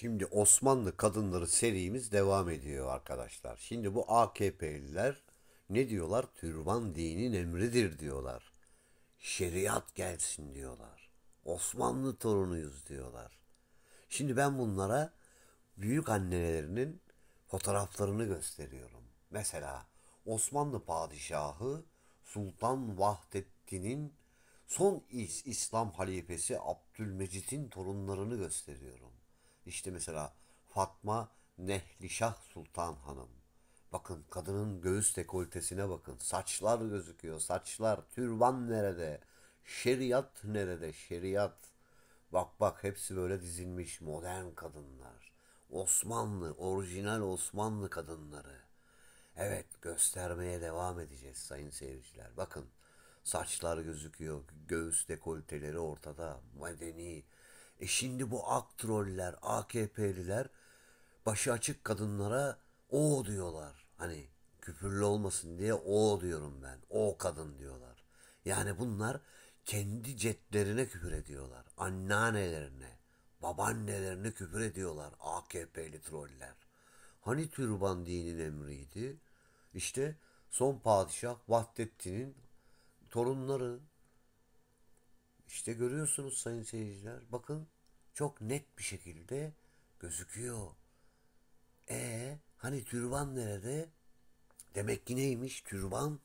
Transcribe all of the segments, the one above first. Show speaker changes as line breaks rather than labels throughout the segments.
Şimdi Osmanlı kadınları serimiz devam ediyor arkadaşlar. Şimdi bu AKP'liler ne diyorlar? Türban dinin emridir diyorlar. Şeriat gelsin diyorlar. Osmanlı torunuyuz diyorlar. Şimdi ben bunlara büyük annelerinin fotoğraflarını gösteriyorum. Mesela Osmanlı padişahı Sultan Vahdettin'in son İslam halifesi Abdülmecit'in torunlarını gösteriyorum. İşte mesela Fatma Nehlişah Sultan Hanım. Bakın kadının göğüs dekoltesine bakın. Saçlar gözüküyor. Saçlar. Türban nerede? Şeriat nerede? Şeriat. Bak bak hepsi böyle dizilmiş modern kadınlar. Osmanlı, orijinal Osmanlı kadınları. Evet göstermeye devam edeceğiz sayın seyirciler. Bakın saçlar gözüküyor, göğüs dekolteleri ortada, medeni, e şimdi bu ak troller, AKP'liler başı açık kadınlara o diyorlar. Hani küfürlü olmasın diye o diyorum ben. O kadın diyorlar. Yani bunlar kendi cetlerine küfür ediyorlar. Anneannelerine, babaannelerine küfür ediyorlar AKP'li troller. Hani türban dinin emriydi? İşte son padişah Vahdettin'in torunları işte görüyorsunuz sayın seyirciler. Bakın çok net bir şekilde gözüküyor. E hani türban nerede? Demek ki neymiş? Türban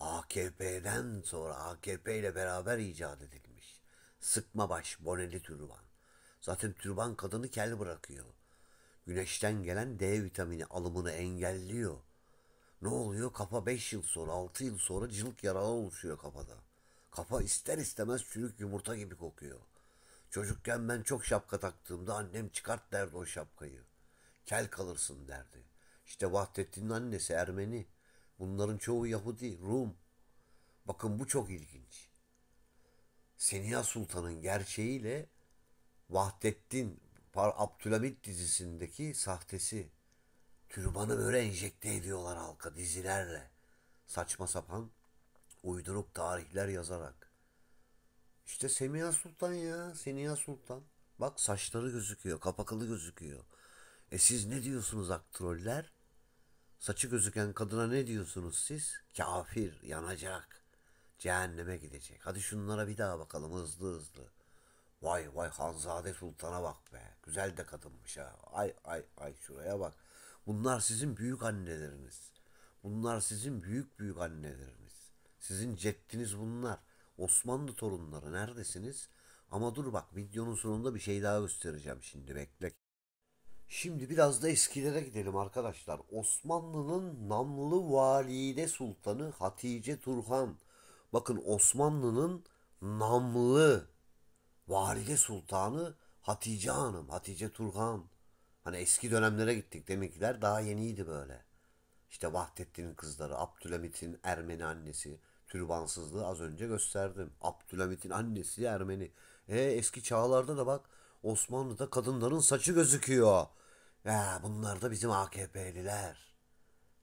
AKP'den sonra AKP ile beraber icat edilmiş. Sıkma baş boneli türban. Zaten türban kadını kel bırakıyor. Güneşten gelen D vitamini alımını engelliyor. Ne oluyor? Kafa 5 yıl sonra, 6 yıl sonra cılık yaralar oluşuyor kafada. Kafa ister istemez çürük yumurta gibi kokuyor. Çocukken ben çok şapka taktığımda annem çıkart derdi o şapkayı. Kel kalırsın derdi. İşte Vahdettin'in annesi Ermeni. Bunların çoğu Yahudi, Rum. Bakın bu çok ilginç. Seniha Sultan'ın gerçeğiyle Vahdettin Abdülhamit dizisindeki sahtesi. Türbanı böyle enjekte ediyorlar halka dizilerle. Saçma sapan uydurup tarihler yazarak. İşte Semiha Sultan ya, Semiha Sultan. Bak saçları gözüküyor, kapaklı gözüküyor. E siz ne diyorsunuz aktroller? Saçı gözüken kadına ne diyorsunuz siz? Kafir, yanacak. Cehenneme gidecek. Hadi şunlara bir daha bakalım hızlı hızlı. Vay vay Hanzade Sultan'a bak be. Güzel de kadınmış ha. Ay ay ay şuraya bak. Bunlar sizin büyük anneleriniz. Bunlar sizin büyük büyük anneleriniz. Sizin ceddiniz bunlar. Osmanlı torunları neredesiniz? Ama dur bak videonun sonunda bir şey daha göstereceğim şimdi bekle. Şimdi biraz da eskilere gidelim arkadaşlar. Osmanlı'nın namlı valide sultanı Hatice Turhan. Bakın Osmanlı'nın namlı valide sultanı Hatice Hanım, Hatice Turhan. Hani eski dönemlere gittik demekler daha yeniydi böyle. İşte Vahdettin'in kızları, Abdülhamit'in Ermeni annesi, Türbansızlığı az önce gösterdim. Abdülhamit'in annesi Ermeni. E eski çağlarda da bak Osmanlı'da kadınların saçı gözüküyor. Ya bunlar da bizim AKP'liler.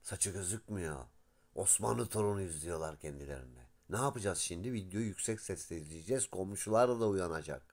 Saçı gözükmüyor. Osmanlı torunuyuz diyorlar kendilerine. Ne yapacağız şimdi? Videoyu yüksek sesle izleyeceğiz. Komşular da uyanacak.